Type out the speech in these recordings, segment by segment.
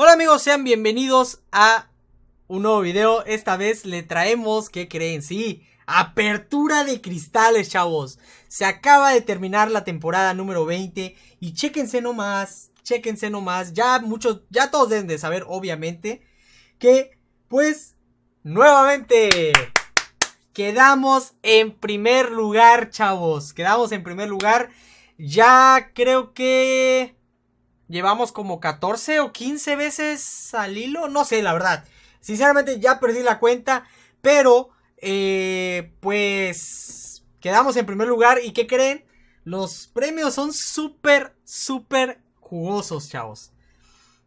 Hola amigos, sean bienvenidos a un nuevo video. Esta vez le traemos, ¿qué creen? Sí, apertura de cristales, chavos. Se acaba de terminar la temporada número 20 y chéquense nomás, chéquense nomás. Ya muchos, ya todos deben de saber, obviamente, que pues nuevamente quedamos en primer lugar, chavos. Quedamos en primer lugar. Ya creo que Llevamos como 14 o 15 veces al hilo. No sé, la verdad. Sinceramente ya perdí la cuenta. Pero, eh, pues, quedamos en primer lugar. ¿Y qué creen? Los premios son súper, súper jugosos, chavos.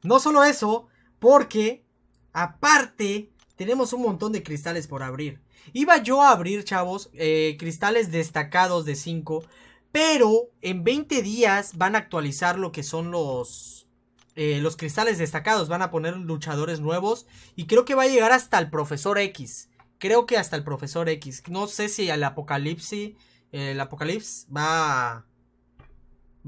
No solo eso, porque aparte tenemos un montón de cristales por abrir. Iba yo a abrir, chavos, eh, cristales destacados de 5. Pero en 20 días van a actualizar lo que son los, eh, los cristales destacados. Van a poner luchadores nuevos. Y creo que va a llegar hasta el Profesor X. Creo que hasta el Profesor X. No sé si el Apocalipsis. El Apocalipsis va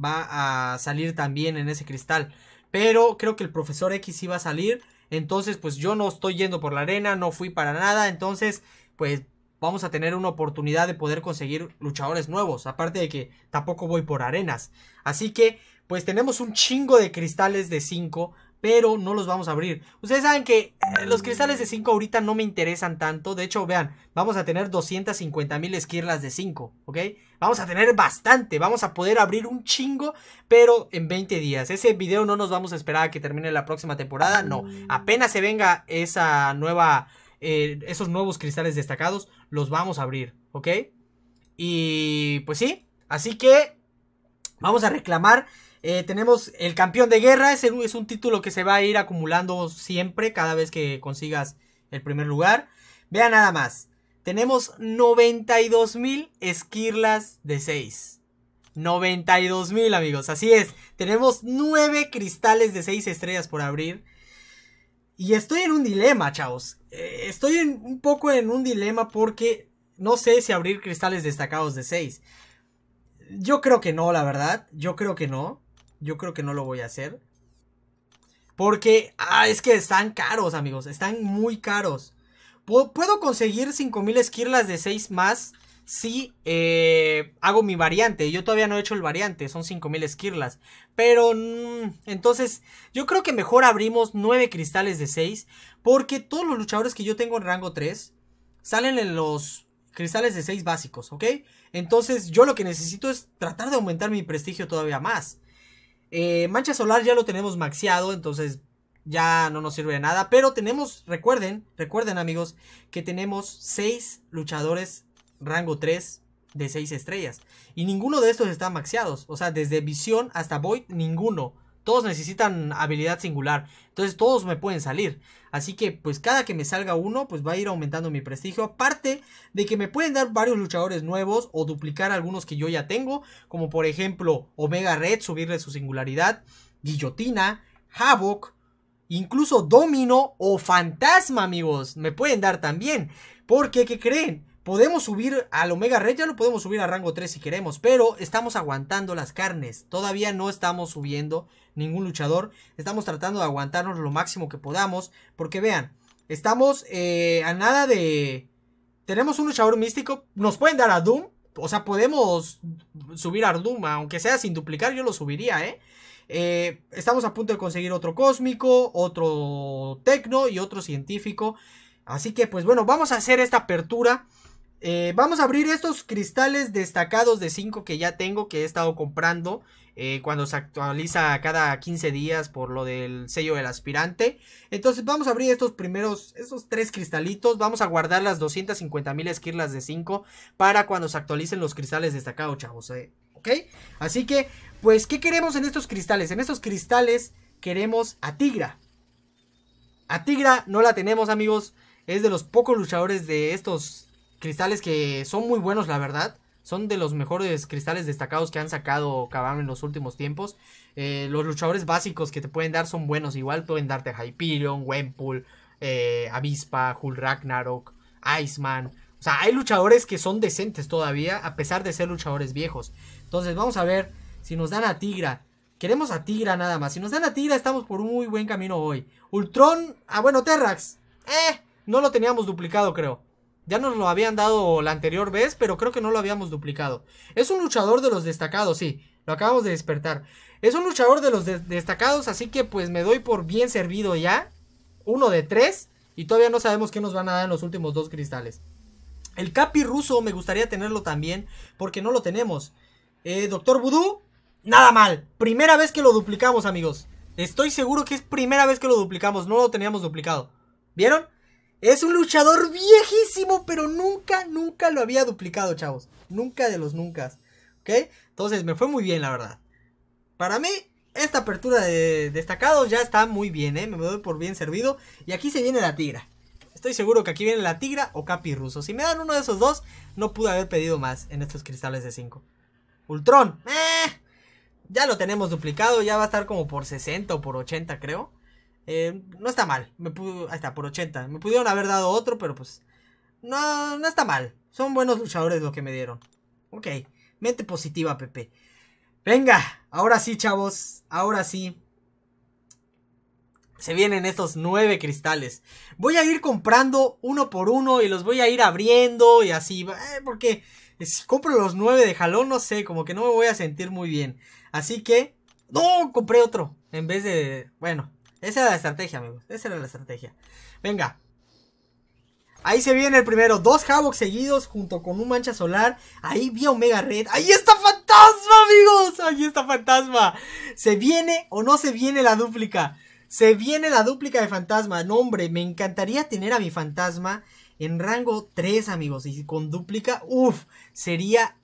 va a salir también en ese cristal. Pero creo que el Profesor X iba a salir. Entonces, pues yo no estoy yendo por la arena, no fui para nada. Entonces, pues vamos a tener una oportunidad de poder conseguir luchadores nuevos. Aparte de que tampoco voy por arenas. Así que, pues tenemos un chingo de cristales de 5 pero no los vamos a abrir. Ustedes saben que eh, los cristales de 5 ahorita no me interesan tanto. De hecho, vean, vamos a tener 250 mil esquirlas de 5, ¿ok? Vamos a tener bastante, vamos a poder abrir un chingo, pero en 20 días. Ese video no nos vamos a esperar a que termine la próxima temporada, no. Apenas se venga esa nueva eh, esos nuevos cristales destacados, los vamos a abrir, ¿ok? Y pues sí, así que vamos a reclamar. Eh, tenemos el campeón de guerra, es, es un título que se va a ir acumulando siempre, cada vez que consigas el primer lugar. Vean nada más, tenemos 92.000 esquirlas de 6. 92.000 amigos, así es. Tenemos 9 cristales de 6 estrellas por abrir. Y estoy en un dilema, chavos. Eh, estoy un poco en un dilema porque no sé si abrir cristales destacados de 6. Yo creo que no, la verdad. Yo creo que no. Yo creo que no lo voy a hacer. Porque, ah, es que están caros, amigos. Están muy caros. Puedo conseguir 5000 esquirlas de 6 más si eh, hago mi variante. Yo todavía no he hecho el variante, son 5000 esquirlas. Pero mm, entonces yo creo que mejor abrimos 9 cristales de 6. Porque todos los luchadores que yo tengo en rango 3 salen en los cristales de 6 básicos, ¿ok? Entonces yo lo que necesito es tratar de aumentar mi prestigio todavía más. Eh, mancha solar ya lo tenemos maxiado, entonces ya no nos sirve de nada. Pero tenemos, recuerden, recuerden amigos, que tenemos 6 luchadores rango 3 de 6 estrellas. Y ninguno de estos está maxeados. O sea, desde visión hasta void, ninguno. Todos necesitan habilidad singular. Entonces todos me pueden salir. Así que pues cada que me salga uno, pues va a ir aumentando mi prestigio. Aparte de que me pueden dar varios luchadores nuevos o duplicar algunos que yo ya tengo. Como por ejemplo Omega Red, subirle su singularidad. Guillotina, Havoc, incluso Domino o Fantasma amigos. Me pueden dar también. Porque, ¿qué creen? Podemos subir al Omega Red, ya lo podemos subir a rango 3 si queremos, pero estamos aguantando las carnes. Todavía no estamos subiendo ningún luchador. Estamos tratando de aguantarnos lo máximo que podamos. Porque vean, estamos eh, a nada de... Tenemos un luchador místico, nos pueden dar a Doom. O sea, podemos subir a Doom, aunque sea sin duplicar, yo lo subiría, ¿eh? eh estamos a punto de conseguir otro cósmico, otro tecno y otro científico. Así que pues bueno, vamos a hacer esta apertura eh, vamos a abrir estos cristales destacados de 5 que ya tengo, que he estado comprando eh, cuando se actualiza cada 15 días por lo del sello del aspirante. Entonces vamos a abrir estos primeros, estos tres cristalitos. Vamos a guardar las 250.000 esquirlas de 5 para cuando se actualicen los cristales destacados, chavos. ¿eh? ¿Ok? Así que, pues, ¿qué queremos en estos cristales? En estos cristales queremos a Tigra. A Tigra no la tenemos, amigos. Es de los pocos luchadores de estos cristales que son muy buenos, la verdad. Son de los mejores cristales destacados que han sacado Kabam en los últimos tiempos. Eh, los luchadores básicos que te pueden dar son buenos. Igual pueden darte Hyperion, Wempul, eh, Avispa, Hulk Ragnarok, Iceman. O sea, hay luchadores que son decentes todavía, a pesar de ser luchadores viejos. Entonces, vamos a ver si nos dan a Tigra. Queremos a Tigra nada más. Si nos dan a Tigra, estamos por un muy buen camino hoy. Ultron. Ah, bueno, Terrax. Eh, no lo teníamos duplicado, creo. Ya nos lo habían dado la anterior vez, pero creo que no lo habíamos duplicado. Es un luchador de los destacados, sí. Lo acabamos de despertar. Es un luchador de los destacados, así que pues me doy por bien servido ya. Uno de tres. Y todavía no sabemos qué nos van a dar en los últimos dos cristales. El Capi ruso me gustaría tenerlo también, porque no lo tenemos. Eh, Doctor Voodoo, nada mal. Primera vez que lo duplicamos, amigos. Estoy seguro que es primera vez que lo duplicamos, no lo teníamos duplicado. ¿Vieron? Es un luchador viejísimo, pero nunca, nunca lo había duplicado, chavos. Nunca de los nunca. ¿Ok? Entonces me fue muy bien, la verdad. Para mí, esta apertura de destacados ya está muy bien, ¿eh? Me doy por bien servido. Y aquí se viene la tigra. Estoy seguro que aquí viene la tigra o capi ruso. Si me dan uno de esos dos, no pude haber pedido más en estos cristales de 5. Ultron. Eh, ya lo tenemos duplicado. Ya va a estar como por 60 o por 80, creo. Eh, no está mal. Me pudo, ahí está, por 80. Me pudieron haber dado otro, pero pues. No, no está mal. Son buenos luchadores lo que me dieron. Ok. Mente positiva, Pepe. Venga, ahora sí, chavos. Ahora sí. Se vienen estos nueve cristales. Voy a ir comprando uno por uno y los voy a ir abriendo y así. Eh, porque si compro los nueve de jalón, no sé, como que no me voy a sentir muy bien. Así que... No, compré otro. En vez de... Bueno, esa era la estrategia, amigos. Esa era la estrategia. Venga. Ahí se viene el primero. Dos Havoc seguidos junto con un mancha solar. Ahí vi Omega Red. Ahí está Fantasma, amigos. Ahí está Fantasma. ¿Se viene o no se viene la dúplica? Se viene la dúplica de Fantasma. No, hombre, me encantaría tener a mi Fantasma en rango 3, amigos. Y con dúplica, uff, sería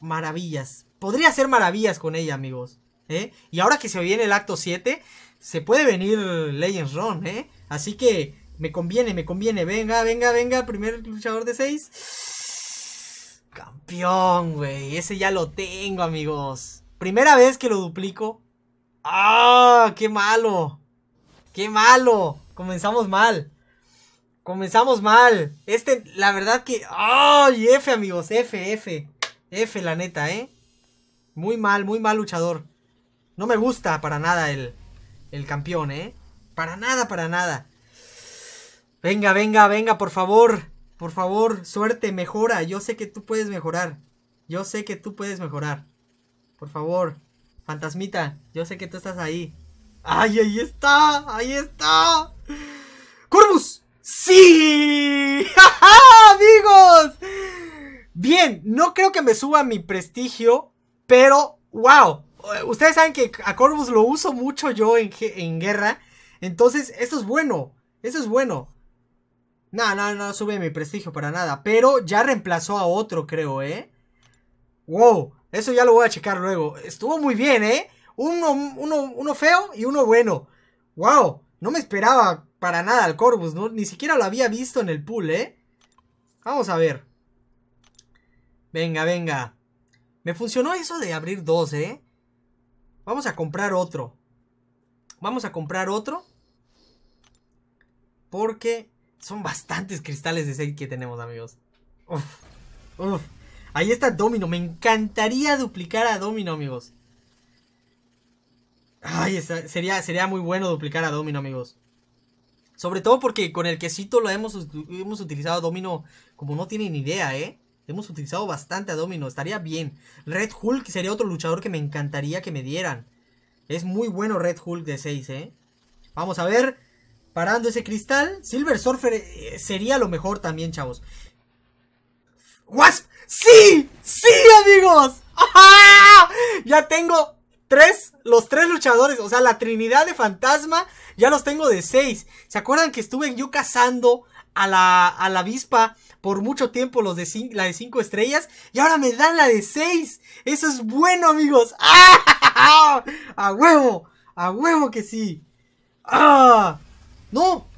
maravillas. Podría ser maravillas con ella, amigos. ¿eh? Y ahora que se viene el acto 7, se puede venir Legends Run, ¿eh? Así que me conviene, me conviene. Venga, venga, venga, primer luchador de 6. Campeón, güey. Ese ya lo tengo, amigos. Primera vez que lo duplico. ¡Ah! ¡Qué malo! ¡Qué malo! Comenzamos mal. Comenzamos mal. Este, la verdad que... ¡Ay! F, amigos. F, F. F, la neta, ¿eh? Muy mal, muy mal luchador. No me gusta para nada el, el campeón, ¿eh? Para nada, para nada. Venga, venga, venga, por favor. Por favor, suerte, mejora. Yo sé que tú puedes mejorar. Yo sé que tú puedes mejorar. Por favor, fantasmita, yo sé que tú estás ahí. ¡Ay, ahí está! ¡Ahí está! ¡Corvus! ¡Sí! ¡Ja, ja, amigos! Bien, no creo que me suba mi prestigio, pero ¡wow! ustedes saben que a Corvus lo uso mucho yo en, guerra. Entonces, esto es bueno. Eso es bueno. No, no, no sube mi prestigio para nada. Pero ya reemplazó a otro, creo, ¿eh? Wow, eso ya lo voy a checar luego. Estuvo muy bien, ¿eh? Uno, uno feo y uno bueno. Wow, no me esperaba para nada al Corvus, ¿no? Ni siquiera lo había visto en el pool, ¿eh? Vamos a ver. Venga, venga. Me funcionó eso de abrir dos, ¿eh? Vamos a comprar otro. Vamos a comprar otro. Porque son bastantes cristales de sed que tenemos, amigos. Ahí está Domino. Me encantaría duplicar a Domino, amigos. Ay, sería, sería muy bueno duplicar a Domino, amigos. Sobre todo porque con el quesito lo hemos, hemos utilizado Domino como no tienen idea, ¿eh? Hemos utilizado bastante a Domino, estaría bien. Red Hulk sería otro luchador que me encantaría que me dieran. Es muy bueno Red Hulk de 6, ¿eh? Vamos a ver. Parando ese cristal. Silver Surfer eh, sería lo mejor también, chavos. ¡Wasp! ¡Sí! ¡Sí, amigos! ¡Ah! Ya tengo tres, los tres luchadores, o sea, la trinidad de fantasma, ya los tengo de 6. ¿Se acuerdan que estuve yo cazando a la, avispa por mucho tiempo los de la de 5 estrellas y ahora me dan la de 6. Eso es bueno, amigos. ¡Ah! A huevo, a huevo que sí. ¡Ah! No.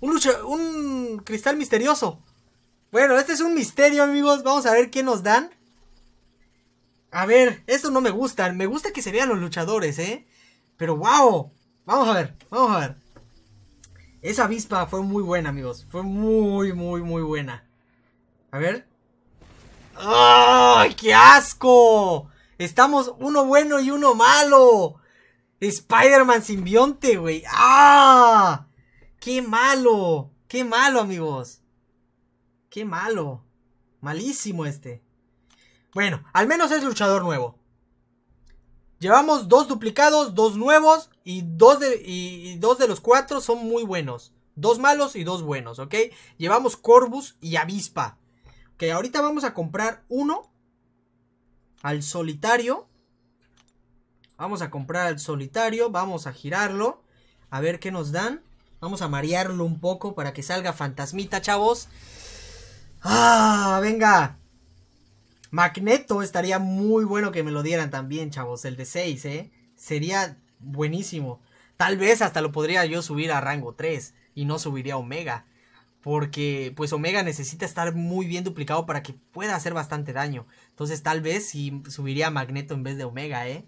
Un, un cristal misterioso. Bueno, este es un misterio, amigos. Vamos a ver qué nos dan. A ver, esto no me gusta. Me gusta que se vean los luchadores, ¿eh? Pero wow. Vamos a ver, vamos a ver. Esa avispa fue muy buena, amigos. Fue muy, muy, muy buena. A ver. ¡Ay, qué asco! Estamos uno bueno y uno malo. Spider-Man simbionte, güey. ¡Ah! ¡Qué malo! ¡Qué malo, amigos! ¡Qué malo! Malísimo este. Bueno, al menos es luchador nuevo. Llevamos dos duplicados, dos nuevos. Y dos, de, dos de los cuatro son muy buenos. Dos malos y dos buenos, ¿ok? Llevamos Corvus y Avispa. Que ahorita vamos a comprar uno al solitario. Vamos a comprar al solitario, vamos a girarlo. A ver qué nos dan. Vamos a marearlo un poco para que salga fantasmita, chavos. ¡Ah! ¡Venga! Magneto estaría muy bueno que me lo dieran también, chavos. El de 6, ¿eh? Sería buenísimo. Tal vez hasta lo podría yo subir a rango 3 y no subiría a Omega. Porque pues Omega necesita estar muy bien duplicado para que pueda hacer bastante daño. Entonces tal vez si subiría a Magneto en vez de Omega, ¿eh?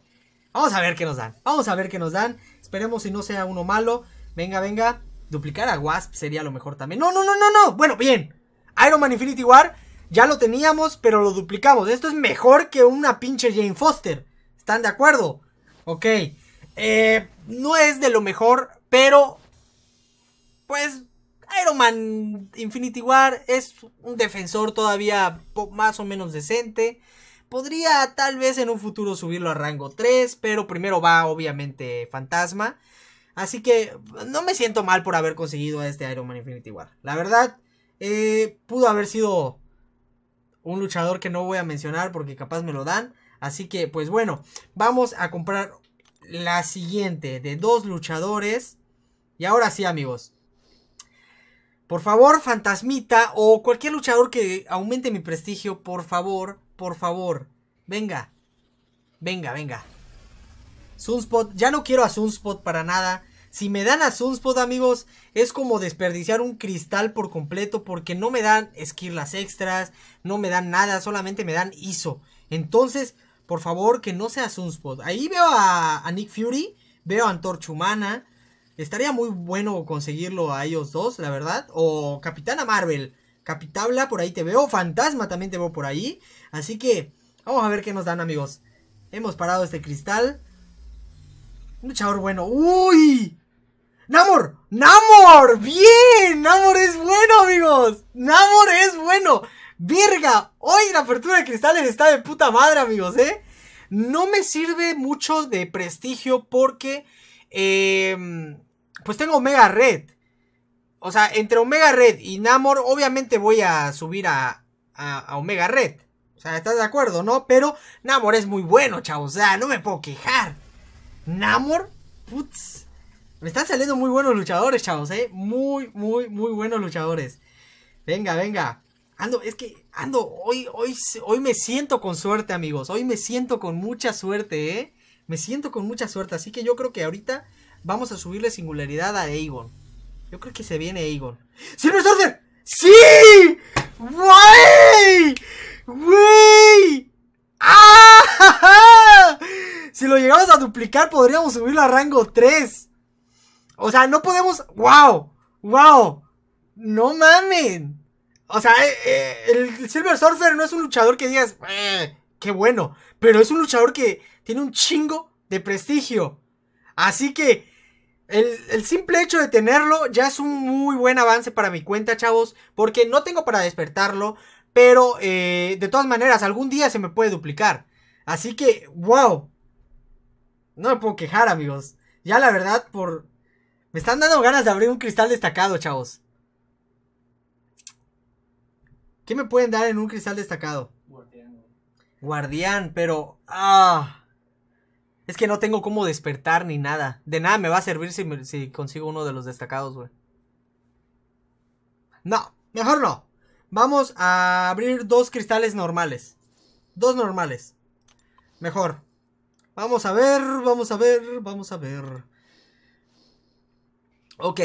Vamos a ver qué nos dan. Vamos a ver qué nos dan. Esperemos si no sea uno malo. Venga, venga. Duplicar a Wasp sería lo mejor también. No, no, no, no, no. Bueno, bien. Iron Man Infinity War ya lo teníamos, pero lo duplicamos. Esto es mejor que una pinche Jane Foster. ¿Están de acuerdo? Ok. Eh, no es de lo mejor, pero pues Iron Man Infinity War es un defensor todavía más o menos decente. Podría tal vez en un futuro subirlo a rango 3, pero primero va obviamente Fantasma. Así que no me siento mal por haber conseguido a este Iron Man Infinity War. La verdad, eh, pudo haber sido un luchador que no voy a mencionar porque capaz me lo dan. Así que pues bueno, vamos a comprar la siguiente de dos luchadores. Y ahora sí, amigos. Por favor, Fantasmita o cualquier luchador que aumente mi prestigio, por favor, por favor. Venga. Venga, venga. Sunspot, ya no quiero a Sunspot para nada. Si me dan a Sunspot, amigos, es como desperdiciar un cristal por completo porque no me dan esquirlas extras, no me dan nada, solamente me dan ISO. Entonces, por favor, que no sea Sunspot. Ahí veo a, Nick Fury, veo a Antorcha Humana. Estaría muy bueno conseguirlo a ellos dos, la verdad. O Capitana Marvel, Capitabla, por ahí te veo. Fantasma también te veo por ahí. Así que vamos a ver qué nos dan, amigos. Hemos parado este cristal. Un luchador bueno. ¡Uy! ¡Namor! ¡Namor! ¡Bien! ¡Namor es bueno, amigos! ¡Namor es bueno! Virga, Hoy la apertura de cristales está de puta madre, amigos, ¿eh? No me sirve mucho de prestigio porque. Eh, pues tengo Omega Red. O sea, entre Omega Red y Namor, obviamente voy a subir a, a Omega Red. O sea, ¿estás de acuerdo, no? Pero Namor es muy bueno, chavos. O sea, no me puedo quejar. Namor, putz. Me están saliendo muy buenos luchadores, chavos, ¿eh? Muy, muy, muy buenos luchadores. Venga, venga. Ando, es que ando, hoy, hoy, hoy me siento con suerte, amigos. Hoy me siento con mucha suerte, ¿eh? Me siento con mucha suerte. Así que yo creo que ahorita vamos a subirle singularidad a Egon. Yo creo que se viene Aegon. ¡Silver Surfer! ¡Sí! ¡Wey! ¡Güey! ¡Ah! Si lo llegamos a duplicar, podríamos subirlo a rango 3. O sea, no podemos. ¡Wow! ¡Wow! ¡No mamen! O sea, eh, eh, el Silver Surfer no es un luchador que digas, eh, qué bueno, pero es un luchador que tiene un chingo de prestigio. Así que el, el, simple hecho de tenerlo ya es un muy buen avance para mi cuenta, chavos, porque no tengo para despertarlo, pero de todas maneras, algún día se me puede duplicar. Así que, wow. No me puedo quejar, amigos. Ya la verdad, por... Me están dando ganas de abrir un cristal destacado, chavos. ¿Qué me pueden dar en un cristal destacado? Guardián. Guardián, pero. ¡Ah! Es que no tengo cómo despertar ni nada. De nada me va a servir si, si consigo uno de los destacados, güey. No, mejor no. Vamos a abrir dos cristales normales. Dos normales. Mejor. Vamos a ver, vamos a ver, vamos a ver. Ok.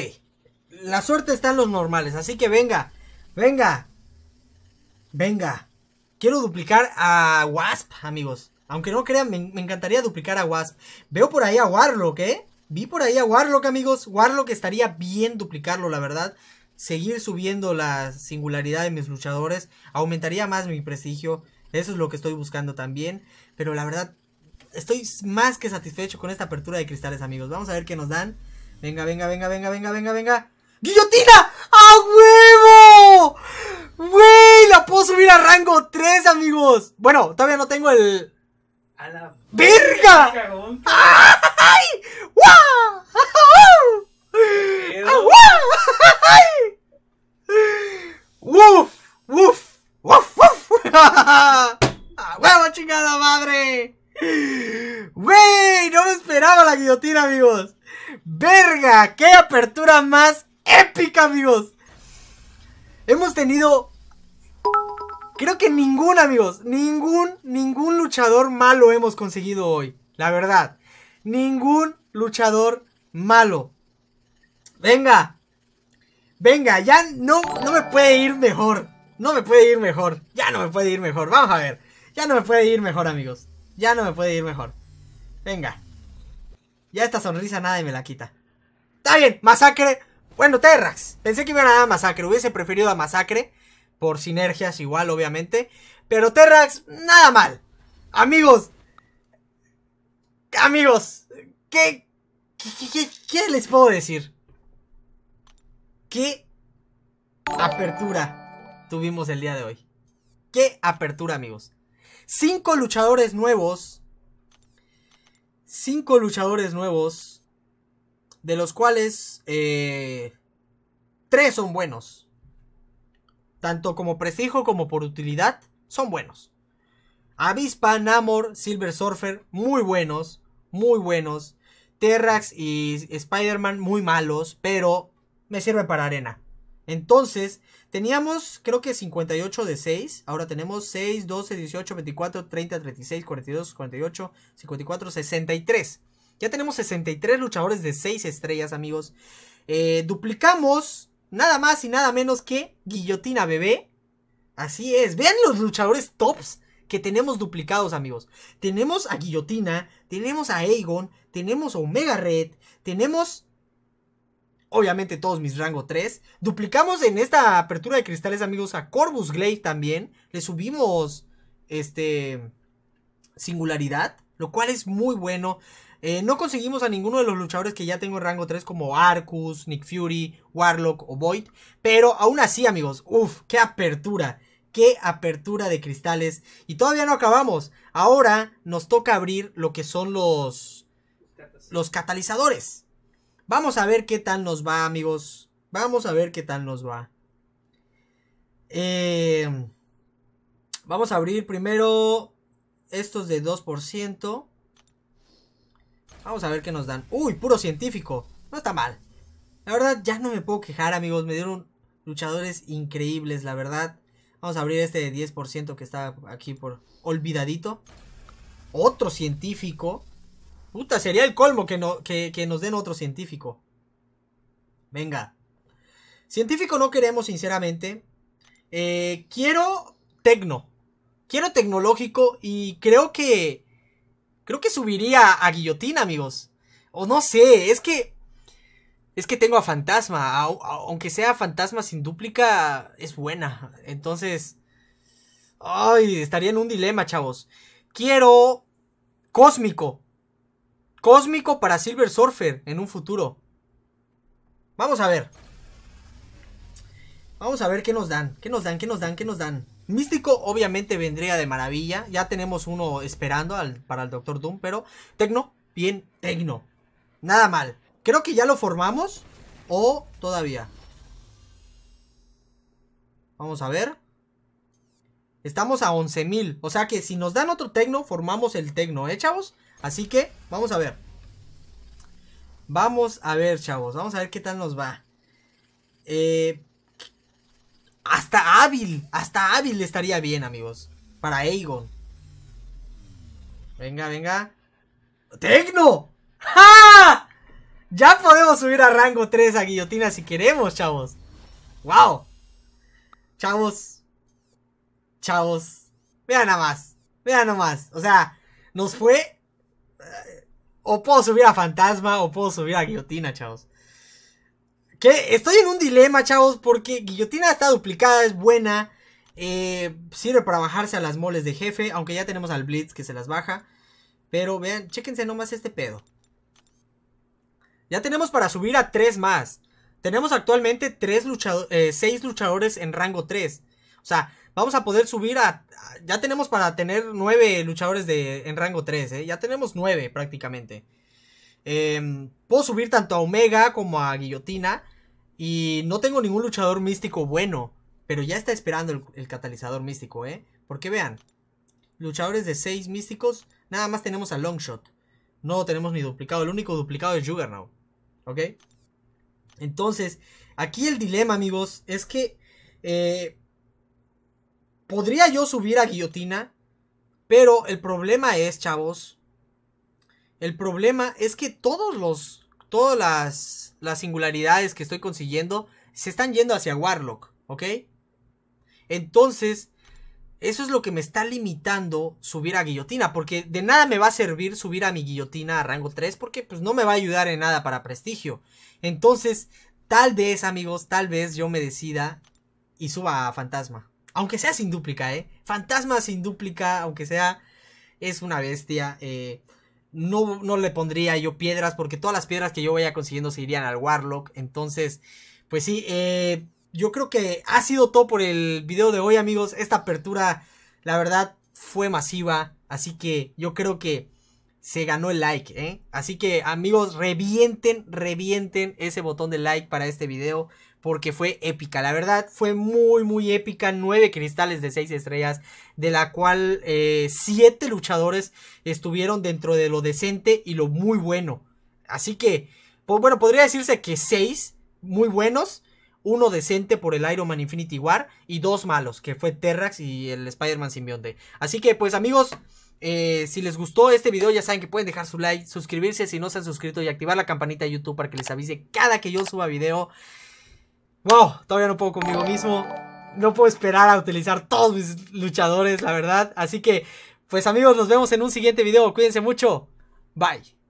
La suerte está en los normales, así que venga. Venga, Venga, quiero duplicar a Wasp, amigos. Aunque no crean, me, encantaría duplicar a Wasp. Veo por ahí a Warlock, ¿eh? Vi por ahí a Warlock, amigos. Warlock estaría bien duplicarlo, la verdad. Seguir subiendo la singularidad de mis luchadores. Aumentaría más mi prestigio. Eso es lo que estoy buscando también. Pero la verdad, estoy más que satisfecho con esta apertura de cristales, amigos. Vamos a ver qué nos dan. Venga, venga, venga, venga, venga, venga, venga. ¡Guillotina! ¡A huevo! ¡Wey! La puedo subir a rango 3, amigos. Bueno, todavía no tengo el... ¡A la verga! Cagón, ¡Ay! ¡Wow! ¡Wuf! ¡Wuf! ¡Wuf! ¡Wuf! ¡A huevo, chingada madre! ¡Wey! No me esperaba la guillotina, amigos. ¡Verga! ¡Qué apertura más épica, amigos! Hemos tenido... Creo que ningún, amigos. Ningún, ningún luchador malo hemos conseguido hoy. La verdad. Ningún luchador malo. Venga. Venga, ya no, no me puede ir mejor. No me puede ir mejor. Ya no me puede ir mejor. Vamos a ver. Ya no me puede ir mejor, amigos. Ya no me puede ir mejor. Venga. Ya esta sonrisa nadie me la quita. Está bien, masacre. Bueno, Terrax. Pensé que iba a dar Masacre. Hubiese preferido a Masacre. Por sinergias igual, obviamente. Pero Terrax, nada mal. Amigos. Amigos. qué, qué, qué les puedo decir? ¿Qué apertura tuvimos el día de hoy? ¿Qué apertura, amigos? Cinco luchadores nuevos. Cinco luchadores nuevos de los cuales eh, tres son buenos. Tanto como prestigio como por utilidad, son buenos. Avispa, Namor, Silver Surfer, muy buenos, muy buenos. Terrax y Spider-Man, muy malos, pero me sirve para arena. Entonces, teníamos creo que 58 de 6, ahora tenemos 6, 12, 18, 24, 30, 36, 42, 48, 54, 63. Ya tenemos 63 luchadores de 6 estrellas, amigos. Eh, duplicamos nada más y nada menos que Guillotina Bebé. Así es. Vean los luchadores tops que tenemos duplicados, amigos. Tenemos a Guillotina, tenemos a Aegon, tenemos a Omega Red, tenemos obviamente todos mis rango 3. Duplicamos en esta apertura de cristales, amigos, a Corvus Glaive también. Le subimos este singularidad, lo cual es muy bueno. Eh, no conseguimos a ninguno de los luchadores que ya tengo rango 3 como Arcus, Nick Fury, Warlock o Void. Pero aún así, amigos, uff, qué apertura. Qué apertura de cristales. Y todavía no acabamos. Ahora nos toca abrir lo que son los, los catalizadores. Vamos a ver qué tal nos va, amigos. Vamos a ver qué tal nos va. Em, vamos a abrir primero estos de 2%. Vamos a ver qué nos dan. Uy, puro científico. No está mal. La verdad, ya no me puedo quejar, amigos. Me dieron luchadores increíbles, la verdad. Vamos a abrir este 10% que está aquí por olvidadito. Otro científico. Puta, sería el colmo que, no, que, nos den otro científico. Venga. Científico no queremos, sinceramente. Eh, quiero tecno. Quiero tecnológico y creo que Creo que subiría a guillotina, amigos. O no sé, es que... Es que tengo a Fantasma. aunque sea Fantasma sin dúplica, es buena. Entonces... Ay, estaría en un dilema, chavos. Quiero... Cósmico. Cósmico para Silver Surfer en un futuro. Vamos a ver. Vamos a ver qué nos dan. ¿Qué nos dan? ¿Qué nos dan? ¿Qué nos dan? Místico obviamente vendría de maravilla. Ya tenemos uno esperando al, para el Doctor Doom, pero Tecno, bien Tecno. Nada mal. Creo que ya lo formamos o todavía. Vamos a ver. Estamos a 11.000. O sea que si nos dan otro Tecno, formamos el Tecno, ¿eh, chavos? Así que vamos a ver. Vamos a ver, chavos. Vamos a ver qué tal nos va. Eh, hasta hábil, hasta hábil estaría bien, amigos. Para Aegon. Venga, venga. ¡Tecno! ¡Ja! Ya podemos subir a rango 3 a guillotina si queremos, chavos. ¡Wow! Chavos. Chavos. Vean nada más. Vean nada más. O sea, nos fue... Eh, o puedo subir a fantasma o puedo subir a guillotina, chavos estoy en un dilema, chavos, porque guillotina está duplicada, es buena. Eh, sirve para bajarse a las moles de jefe, aunque ya tenemos al Blitz que se las baja. Pero vean, chéquense nomás este pedo. Ya tenemos para subir a 3 más. Tenemos actualmente tres 6 eh, luchadores en rango 3. O sea, vamos a poder subir a... ya tenemos para tener 9 luchadores de, en rango 3, ¿eh? Ya tenemos 9 prácticamente. Em, puedo subir tanto a Omega como a Guillotina. Y no tengo ningún luchador místico bueno, pero ya está esperando el, catalizador místico, ¿eh? Porque vean, luchadores de 6 místicos, nada más tenemos a Longshot. No tenemos ni duplicado, el único duplicado es Juggernaut. ¿Ok? Entonces, aquí el dilema, amigos, es que... Eh, podría yo subir a guillotina, pero el problema es, chavos... El problema es que todos los todas las, singularidades que estoy consiguiendo se están yendo hacia Warlock, ¿ok? Entonces, eso es lo que me está limitando subir a guillotina, porque de nada me va a servir subir a mi guillotina a rango 3, porque pues no me va a ayudar en nada para prestigio. Entonces, tal vez, amigos, tal vez yo me decida y suba a fantasma. Aunque sea sin dúplica, ¿eh? Fantasma sin dúplica, aunque sea, es una bestia. Eh, no, no le pondría yo piedras porque todas las piedras que yo vaya consiguiendo se irían al Warlock. Entonces, pues sí, eh, yo creo que ha sido todo por el video de hoy amigos. Esta apertura, la verdad, fue masiva. Así que yo creo que se ganó el like, ¿eh? Así que amigos, revienten, revienten ese botón de like para este video porque fue épica. La verdad, fue muy, muy épica. Nueve cristales de seis estrellas, de la cual 7 eh, siete luchadores estuvieron dentro de lo decente y lo muy bueno. Así que, bueno, podría decirse que seis muy buenos. Uno decente por el Iron Man Infinity War y dos malos, que fue Terrax y el Spider-Man Simbionte. Así que, pues amigos, eh, si les gustó este video, ya saben que pueden dejar su like, suscribirse si no se han suscrito y activar la campanita de YouTube para que les avise cada que yo suba video. Wow, todavía no puedo conmigo mismo. No puedo esperar a utilizar todos mis luchadores, la verdad. Así que, pues amigos, nos vemos en un siguiente video. Cuídense mucho. Bye.